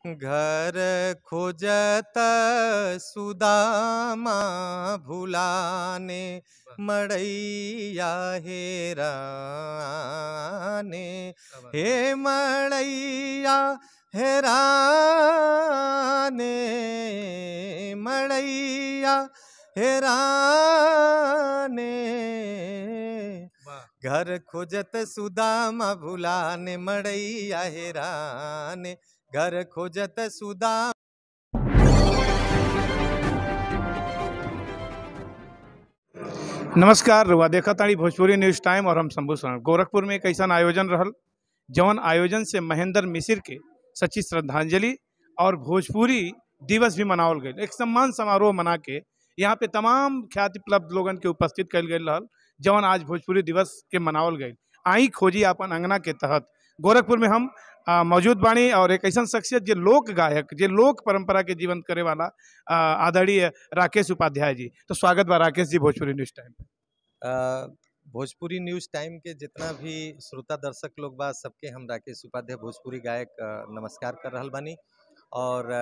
घर खोजत सुदामा भुलाने मड़ैया हेराने हे मड़ैया हेराने मड़ैया हेराने घर खोजत सुदामा भुलाने मड़ैया हेराने घर खोजत सुदा नमस्कार रुआ देखा ताड़ी भोजपुरी न्यूज टाइम और हम शंभू गोरखपुर में एक ऐसा आयोजन रहल जौन आयोजन से महेंद्र मिश्र के सच्ची श्रद्धांजलि और भोजपुरी दिवस भी मनावल गए एक सम्मान समारोह मना के यहाँ पे तमाम प्लब्ध लोगन के उपस्थित कल गए जौन आज भोजपुरी दिवस के मनावल गए आई खोजी अपन अंगना के तहत गोरखपुर में हम मौजूद बाणी और एक ऐसा शख्सियत जो लोक गायक जो लोक परंपरा के जीवंत करे वाला आदरणीय राकेश उपाध्याय जी तो स्वागत बा Rakesh ji Bhojpuri news time Bhojpuri news time के जितना भी श्रोता दर्शक लोग बा सबके हम राकेश उपाध्याय भोजपुरी गायक नमस्कार कर रहा बानी और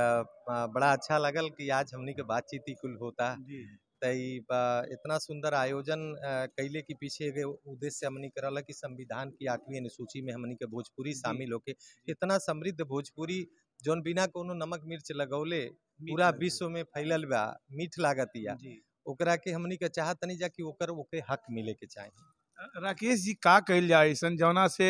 बड़ा अच्छा लगल कि आज हमनी के बातचीत ही कुल होता तई इतना सुंदर आयोजन कैले के पीछे एगो उद्देश्य हमनी करल कि संविधान की आठवीं अनुसूची में हमनी के भोजपुरी शामिल होके इतना समृद्ध भोजपुरी जोन बिना कोनो नमक मिर्च लगौले पूरा विश्व में फैलल बा मीठ लागत ओकरा के हमनी के चाहत नहीं जा कि ओकर ओके हक मिले के चाहिए राकेश जी का कल जाए ऐसा जौना से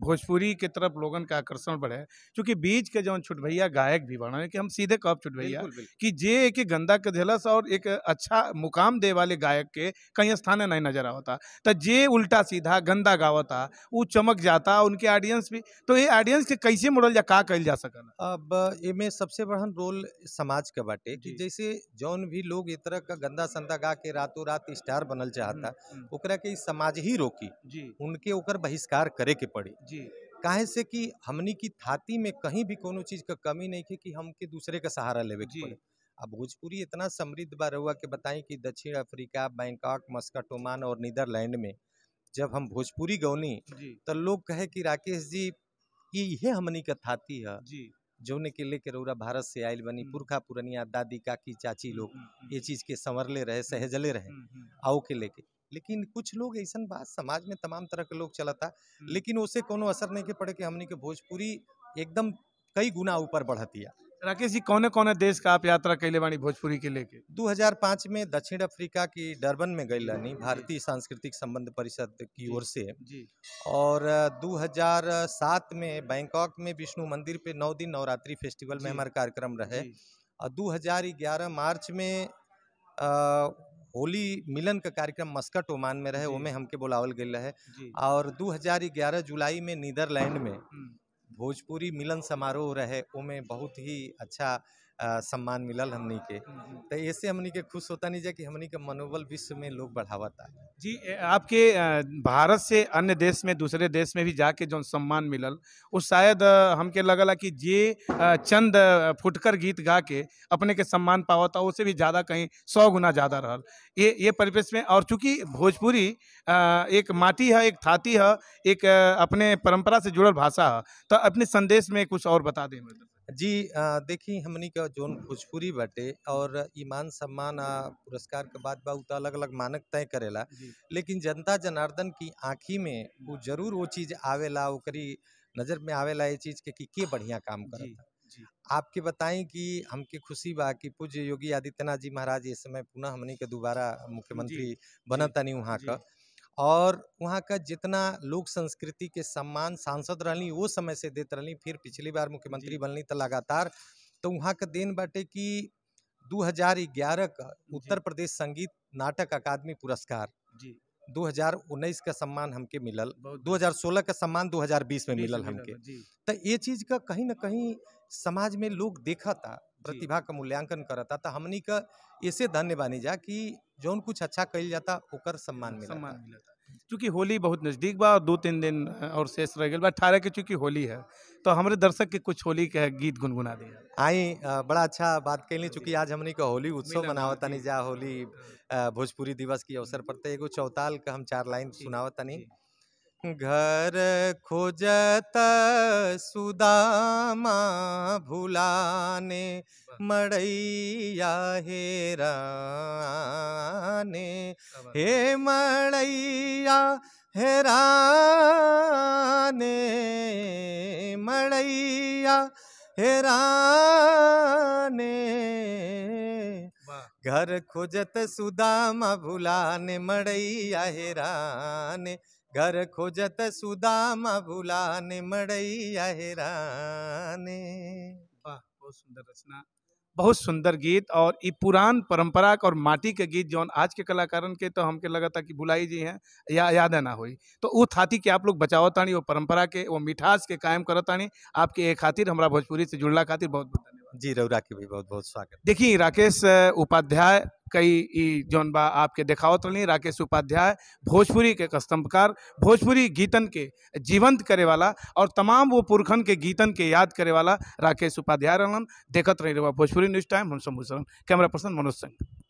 भोजपुरी के तरफ लोगन का आकर्षण बढ़े क्योंकि बीच के जौन छुटभैया गायक भी बना कि हम सीधे कब छुटभैया कि जे एक गंदा के झलस और एक अच्छा मुकाम दे वाले गायक के कहीं स्थान नहीं नजर आता तो जे उल्टा सीधा गंदा गावता वो चमक जाता उनके ऑडियंस भी तो ये ऑडियंस के कैसे मुड़ल जा का कहल जा सकन अब इमें सबसे बड़ा रोल समाज के बाटे कि जैसे जौन भी लोग इस तरह का गंदा संदा गा के रातों रात स्टार बनल चाहता हम्म, हम्म। ओकरा के समाज ही रोकी उनके ऊपर बहिष्कार करे के पड़ी काहे से कि हमनी की थाती में कहीं भी कोनो चीज का कमी नहीं है कि हमके दूसरे का सहारा लेवे के अब भोजपुरी इतना समृद्ध बार हुआ कि बताएं कि दक्षिण अफ्रीका बैंकॉक मस्कट ओमान और नीदरलैंड में जब हम भोजपुरी गौनी तो लोग कहे कि राकेश जी ये ये हमनी का थाती है ने के लेके रौरा भारत से आयल बनी हम्म। पुरखा पुरनिया दादी काकी चाची हम्म, लोग हम्म, ये चीज के संवरले रहे सहेजले रहे आओ के लेके लेकिन कुछ लोग ऐसा बात समाज में तमाम तरह के लोग चलता लेकिन उसे कोनो असर नहीं के पड़े कि हमने के भोजपुरी एकदम कई गुना ऊपर बढ़तिया राकेश जी कौन कौन देश का आप यात्रा कैले बानी भोजपुरी के लेके 2005 में दक्षिण अफ्रीका की डरबन में गई रानी भारतीय सांस्कृतिक संबंध परिषद की ओर से जी। और 2007 में बैंकॉक में विष्णु मंदिर पे नौ दिन नवरात्रि फेस्टिवल में हमारा कार्यक्रम रहे और 2011 मार्च में होली मिलन का कार्यक्रम मस्कट ओमान में रहे ओमे हमके बुलावल गए रहे और 2011 जुलाई में नीदरलैंड में भोजपुरी मिलन समारोह रहे ओमे बहुत ही अच्छा सम्मान मिलल हमनी के तो ऐसे हमनी के खुश होता नहीं जाए कि हमनी के मनोबल विश्व में लोग बढ़ावाता जी आपके भारत से अन्य देश में दूसरे देश में भी जाके जो सम्मान मिलल वो शायद हमके लगल कि जे चंद फुटकर गीत गा के अपने के सम्मान पावता था उससे भी ज़्यादा कहीं सौ गुना ज़्यादा रहा ये ये परिप्रेक्ष्य में और चूँकि भोजपुरी एक माटी है एक थाती है एक अपने परंपरा से जुड़ल भाषा है तो अपने संदेश में कुछ और बता दें मतलब जी देखी हमनी का जोन भोजपुरी बटे और ईमान मान सम्मान आ पुरस्कार के बाद बा तो अलग अलग मानक तय करेला लेकिन जनता जनार्दन की आँखी में वो जरूर वो चीज आवेला ओकरी नजर में आवेला ये चीज के कि के बढ़िया काम कर आपके बताएं कि हमके खुशी बा कि पूज्य योगी आदित्यनाथ जी महाराज इस समय पुनः हमनी के दोबारा मुख्यमंत्री नहीं वहाँ का और वहाँ का जितना लोक संस्कृति के सम्मान सांसद रहनी वो समय से देते रहनी फिर पिछली बार मुख्यमंत्री बनली तो लगातार तो वहाँ का देन बाटे कि 2011 का उत्तर प्रदेश संगीत नाटक अकादमी पुरस्कार जी 2019 का सम्मान हमके मिलल 2016 का सम्मान 2020 में मिलल हमके तो ये चीज का कहीं ना कहीं समाज में लोग देखा था प्रतिभा का मूल्यांकन करता तो हमनी का ऐसे धन्य बानी जा कि जौन कुछ अच्छा कल जाता ओकर सम्मान मिलता सम्मान मिलता चूँकि होली बहुत नज़दीक बा और दो तीन दिन और शेष रह गया अठारह के चूँकि होली है तो हमारे दर्शक के कुछ होली के गीत गुनगुना दिए आई बड़ा अच्छा बात कहली चूँकि आज हमने का होली उत्सव मनावत तनी जा होली भोजपुरी दिवस के अवसर पर तो एगो चौताल का हम चार लाइन सुनावत तनी घर खोजत सुदामा भुलाने मड़ैया हेराने हे मड़ैया हेराने मड़ैया हेराने घर खोजत सुदामा भुलाने मड़ैया हेराने घर खोजत सुदामा भुला निमड़ैया हेराने बहुत सुंदर रचना बहुत सुंदर गीत और ये पुरान परंपरा और माटी के गीत जौन आज के कलाकारन के तो हमके लगा था कि भुलाई जी हैं या याद ना हुई तो वो थाती के आप लोग बचाओ तानी वो परंपरा के वो मिठास के कायम करो तानी आपके एक खातिर हमारा भोजपुरी से जुड़ला खातिर बहुत बहुत धन्यवाद जी रव के भी बहुत बहुत स्वागत देखिए राकेश उपाध्याय कई जौन बा आपके देखावत रही राकेश उपाध्याय भोजपुरी के स्तंभकार भोजपुरी गीतन के जीवंत करे वाला और तमाम वो पुरखन के गीतन के याद करे वाला राकेश उपाध्याय रहन देखत रही भोजपुरी न्यूज़ टाइम हम शंभू कैमरा पर्सन मनोज सिंह